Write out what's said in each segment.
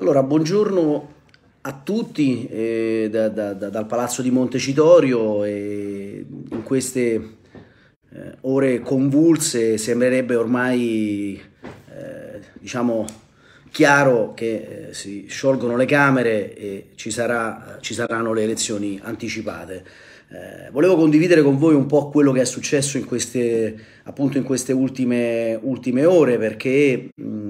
Allora, buongiorno a tutti eh, da, da, da, dal Palazzo di Montecitorio e in queste eh, ore convulse sembrerebbe ormai eh, diciamo chiaro che eh, si sciolgono le camere e ci, sarà, ci saranno le elezioni anticipate. Eh, volevo condividere con voi un po' quello che è successo in queste, appunto in queste ultime, ultime ore perché mh, mm,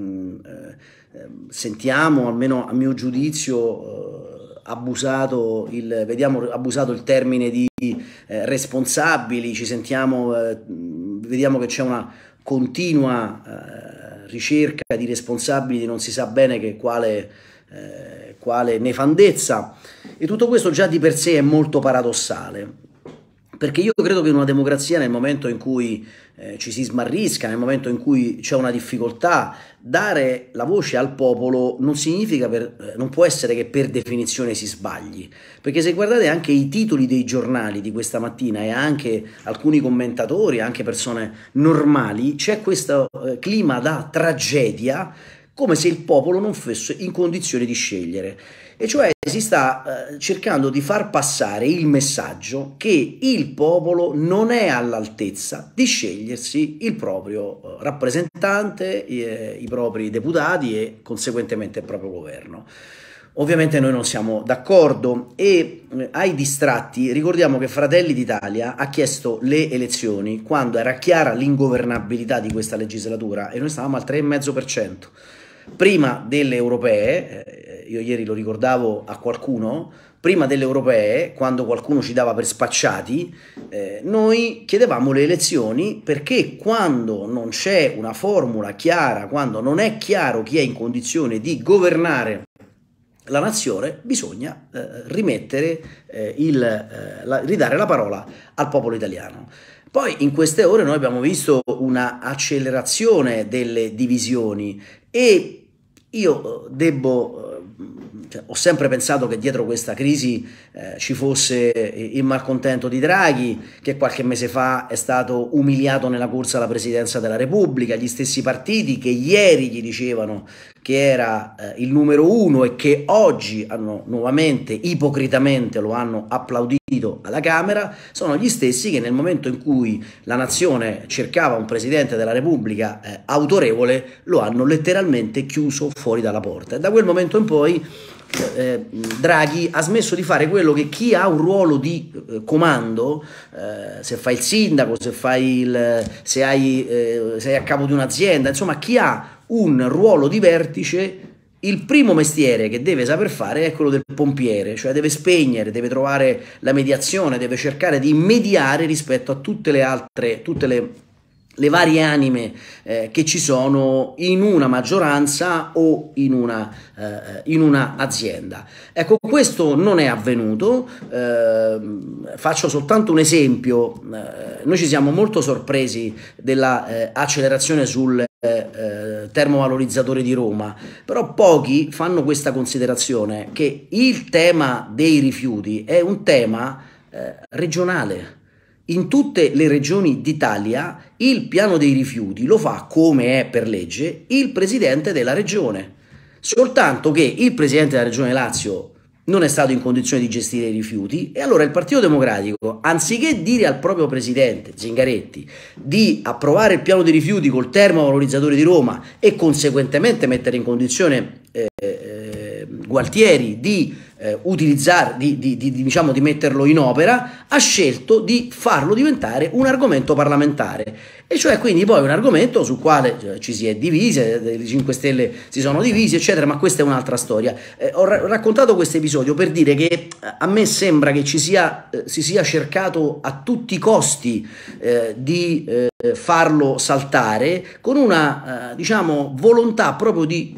Ehm, sentiamo, almeno a mio giudizio, eh, abusato il, vediamo abusato il termine di eh, responsabili, ci sentiamo, eh, vediamo che c'è una continua eh, ricerca di responsabili non si sa bene che quale, eh, quale nefandezza e tutto questo già di per sé è molto paradossale perché io credo che in una democrazia nel momento in cui eh, ci si smarrisca, nel momento in cui c'è una difficoltà, dare la voce al popolo non significa, per, eh, non può essere che per definizione si sbagli. Perché se guardate anche i titoli dei giornali di questa mattina e anche alcuni commentatori, anche persone normali, c'è questo eh, clima da tragedia come se il popolo non fosse in condizione di scegliere e cioè si sta eh, cercando di far passare il messaggio che il popolo non è all'altezza di scegliersi il proprio eh, rappresentante, eh, i propri deputati e conseguentemente il proprio governo. Ovviamente noi non siamo d'accordo e eh, ai distratti ricordiamo che Fratelli d'Italia ha chiesto le elezioni quando era chiara l'ingovernabilità di questa legislatura e noi stavamo al 3,5%. Prima delle europee, eh, io ieri lo ricordavo a qualcuno, prima delle europee, quando qualcuno ci dava per spacciati, eh, noi chiedevamo le elezioni perché quando non c'è una formula chiara, quando non è chiaro chi è in condizione di governare la nazione, bisogna eh, rimettere eh, il, eh, la, ridare la parola al popolo italiano. Poi in queste ore noi abbiamo visto una accelerazione delle divisioni e io eh, debbo, eh, cioè, ho sempre pensato che dietro questa crisi eh, ci fosse eh, il malcontento di Draghi, che qualche mese fa è stato umiliato nella corsa alla presidenza della Repubblica, gli stessi partiti che ieri gli dicevano che era eh, il numero uno e che oggi hanno nuovamente, ipocritamente, lo hanno applaudito alla Camera sono gli stessi che nel momento in cui la nazione cercava un presidente della Repubblica eh, autorevole lo hanno letteralmente chiuso fuori dalla porta. da quel momento in poi eh, Draghi ha smesso di fare quello che chi ha un ruolo di eh, comando, eh, se fai il sindaco, se, fai il, se hai, eh, sei a capo di un'azienda, insomma chi ha un ruolo di vertice il primo mestiere che deve saper fare è quello del pompiere, cioè deve spegnere, deve trovare la mediazione, deve cercare di mediare rispetto a tutte le altre, tutte le le varie anime eh, che ci sono in una maggioranza o in una, eh, in una azienda. Ecco, questo non è avvenuto, eh, faccio soltanto un esempio, eh, noi ci siamo molto sorpresi dell'accelerazione eh, accelerazione sul eh, termovalorizzatore di Roma, però pochi fanno questa considerazione che il tema dei rifiuti è un tema regionale in tutte le regioni d'Italia il piano dei rifiuti lo fa, come è per legge, il presidente della regione. Soltanto che il presidente della regione Lazio non è stato in condizione di gestire i rifiuti e allora il Partito Democratico, anziché dire al proprio presidente Zingaretti di approvare il piano dei rifiuti col termovalorizzatore di Roma e conseguentemente mettere in condizione eh, eh, Gualtieri di eh, utilizzare, di, di, di, diciamo, di metterlo in opera, ha scelto di farlo diventare un argomento parlamentare. E cioè quindi poi un argomento sul quale eh, ci si è divisi, eh, le 5 Stelle si sono divisi, eccetera, ma questa è un'altra storia. Eh, ho ra raccontato questo episodio per dire che eh, a me sembra che ci sia, eh, si sia cercato a tutti i costi di farlo saltare con una, diciamo, volontà proprio di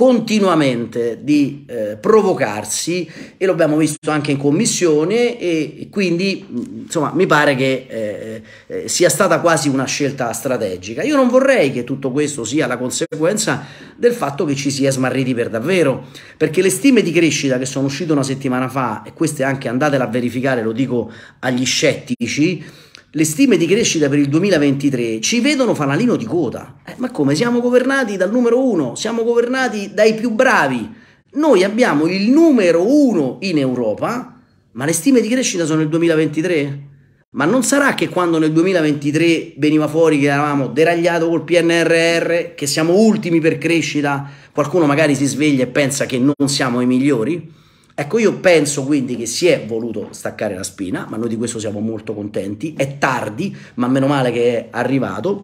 continuamente di eh, provocarsi e lo abbiamo visto anche in commissione e quindi insomma mi pare che eh, eh, sia stata quasi una scelta strategica. Io non vorrei che tutto questo sia la conseguenza del fatto che ci si è smarriti per davvero, perché le stime di crescita che sono uscite una settimana fa e queste anche andatele a verificare, lo dico agli scettici, le stime di crescita per il 2023 ci vedono fanalino di coda. Eh, ma come? Siamo governati dal numero uno, siamo governati dai più bravi. Noi abbiamo il numero uno in Europa, ma le stime di crescita sono il 2023? Ma non sarà che quando nel 2023 veniva fuori che eravamo deragliato col PNRR, che siamo ultimi per crescita, qualcuno magari si sveglia e pensa che non siamo i migliori? Ecco, io penso quindi che si è voluto staccare la spina, ma noi di questo siamo molto contenti. È tardi, ma meno male che è arrivato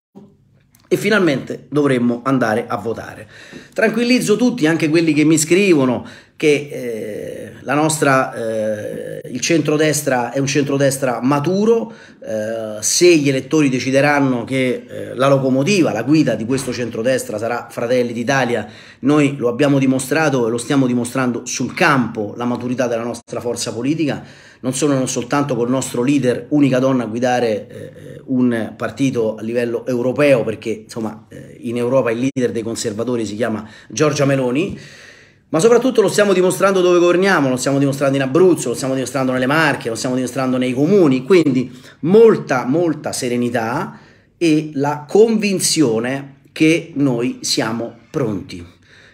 e finalmente dovremmo andare a votare. Tranquillizzo tutti, anche quelli che mi scrivono che eh, nostra, eh, il centrodestra è un centrodestra maturo, eh, se gli elettori decideranno che eh, la locomotiva, la guida di questo centrodestra sarà Fratelli d'Italia, noi lo abbiamo dimostrato e lo stiamo dimostrando sul campo la maturità della nostra forza politica, non solo non soltanto col nostro leader, unica donna a guidare eh, un partito a livello europeo, perché insomma eh, in Europa il leader dei conservatori si chiama Giorgia Meloni, ma soprattutto lo stiamo dimostrando dove governiamo, lo stiamo dimostrando in Abruzzo, lo stiamo dimostrando nelle Marche, lo stiamo dimostrando nei comuni, quindi molta, molta serenità e la convinzione che noi siamo pronti.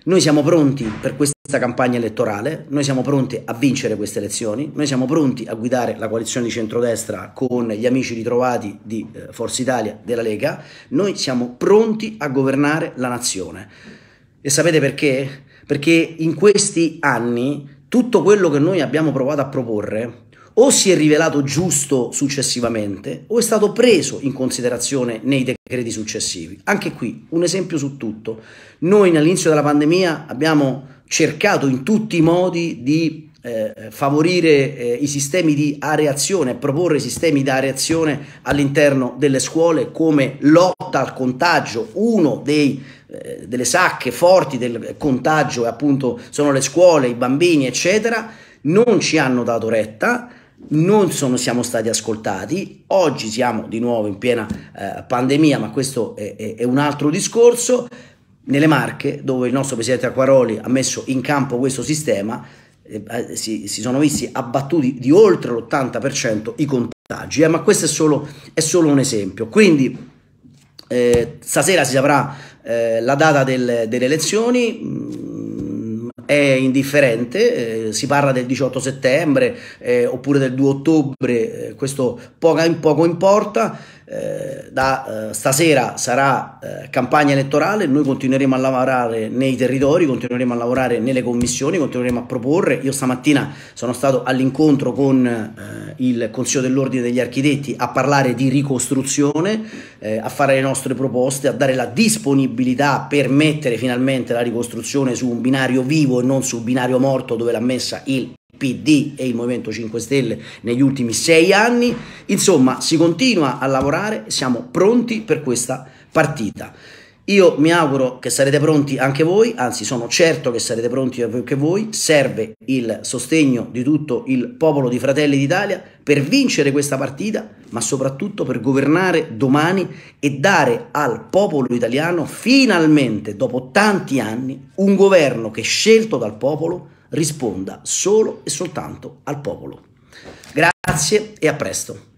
Noi siamo pronti per questa campagna elettorale, noi siamo pronti a vincere queste elezioni, noi siamo pronti a guidare la coalizione di centrodestra con gli amici ritrovati di eh, Forza Italia, della Lega, noi siamo pronti a governare la nazione. E sapete perché? perché in questi anni tutto quello che noi abbiamo provato a proporre o si è rivelato giusto successivamente o è stato preso in considerazione nei decreti successivi. Anche qui un esempio su tutto. Noi all'inizio della pandemia abbiamo cercato in tutti i modi di eh, favorire eh, i sistemi di areazione, proporre sistemi di areazione all'interno delle scuole come lotta al contagio, uno dei, eh, delle sacche forti del contagio appunto sono le scuole, i bambini eccetera, non ci hanno dato retta, non sono, siamo stati ascoltati, oggi siamo di nuovo in piena eh, pandemia ma questo è, è, è un altro discorso, nelle Marche, dove il nostro presidente Acquaroli ha messo in campo questo sistema, eh, eh, si, si, sono visti abbattuti di oltre l'80% i contagi, eh, ma questo è solo, è solo, un esempio. Quindi eh, stasera si saprà eh, la data del, delle elezioni. Mh, mm, è indifferente, eh, si parla del 18 settembre oppure del 2 ottobre, questo poco, poco importa, eh, da eh, stasera sarà eh, campagna elettorale, noi continueremo a lavorare nei territori, continueremo a lavorare nelle commissioni, continueremo a proporre. Io stamattina sono stato all'incontro con eh, il Consiglio dell'Ordine degli Architetti a parlare di ricostruzione, eh, a fare le nostre proposte, a dare la disponibilità per mettere finalmente la ricostruzione su un binario vivo e non su un binario morto dove l'ha messa il PD e il Movimento 5 Stelle negli ultimi sei anni. Insomma, si continua a lavorare, siamo pronti per questa partita. Io mi auguro che sarete pronti anche voi, anzi sono certo che sarete pronti anche voi, serve il sostegno di tutto il popolo di Fratelli d'Italia per vincere questa partita, ma soprattutto per governare domani e dare al popolo italiano finalmente, dopo tanti anni, un governo che scelto dal popolo risponda solo e soltanto al popolo. Grazie e a presto.